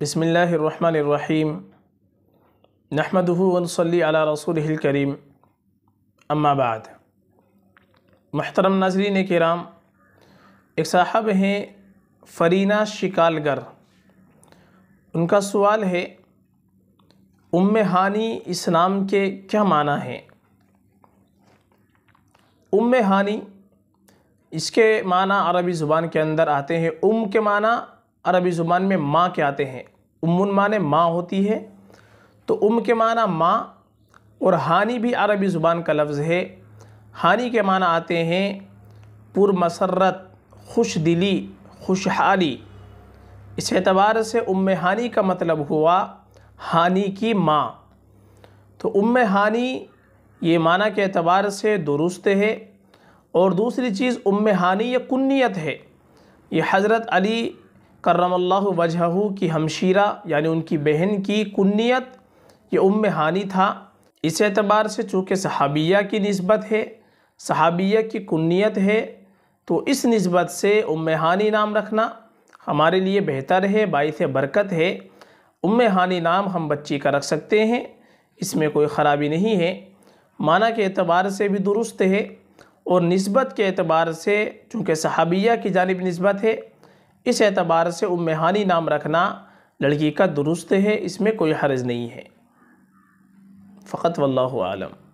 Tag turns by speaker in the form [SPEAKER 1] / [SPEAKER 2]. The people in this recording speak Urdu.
[SPEAKER 1] بسم اللہ الرحمن الرحیم نحمده ونصلی علی رسوله الكریم اما بعد محترم ناظرین کرام ایک صاحب ہیں فرینہ شکالگر ان کا سوال ہے ام ہانی اس نام کے کیا معنی ہیں ام ہانی اس کے معنی عربی زبان کے اندر آتے ہیں ام کے معنی عربی زبان میں ماں کے آتے ہیں امن معنی ماں ہوتی ہے تو ام کے معنی ماں اور ہانی بھی عربی زبان کا لفظ ہے ہانی کے معنی آتے ہیں مسرت خوش دلی خوشحالی اس اعتبار سے ام ہانی کا مطلب ہوا ہانی کی ماں تو ام ہانی یہ معنی کے اعتبار سے درست ہے اور دوسری چیز ام ہانی یہ کنیت ہے یہ حضرت علی کرم اللہ وجہو کی ہمشیرہ یعنی ان کی بہن کی کنیت یہ ام حانی تھا اس اعتبار سے چونکہ صحابیہ کی نسبت ہے صحابیہ کی کنیت ہے تو اس نسبت سے ام حانی نام رکھنا ہمارے لیے بہتر ہے باعث برکت ہے ام حانی نام ہم بچی کا رکھ سکتے ہیں اس میں کوئی خرابی نہیں ہے معنی کے اعتبار سے بھی درست ہے اور نسبت کے اعتبار سے چونکہ صحابیہ کی جانب نسبت ہے اس اعتبار سے امہانی نام رکھنا لڑکی کا درست ہے اس میں کوئی حرج نہیں ہے فقط واللہ عالم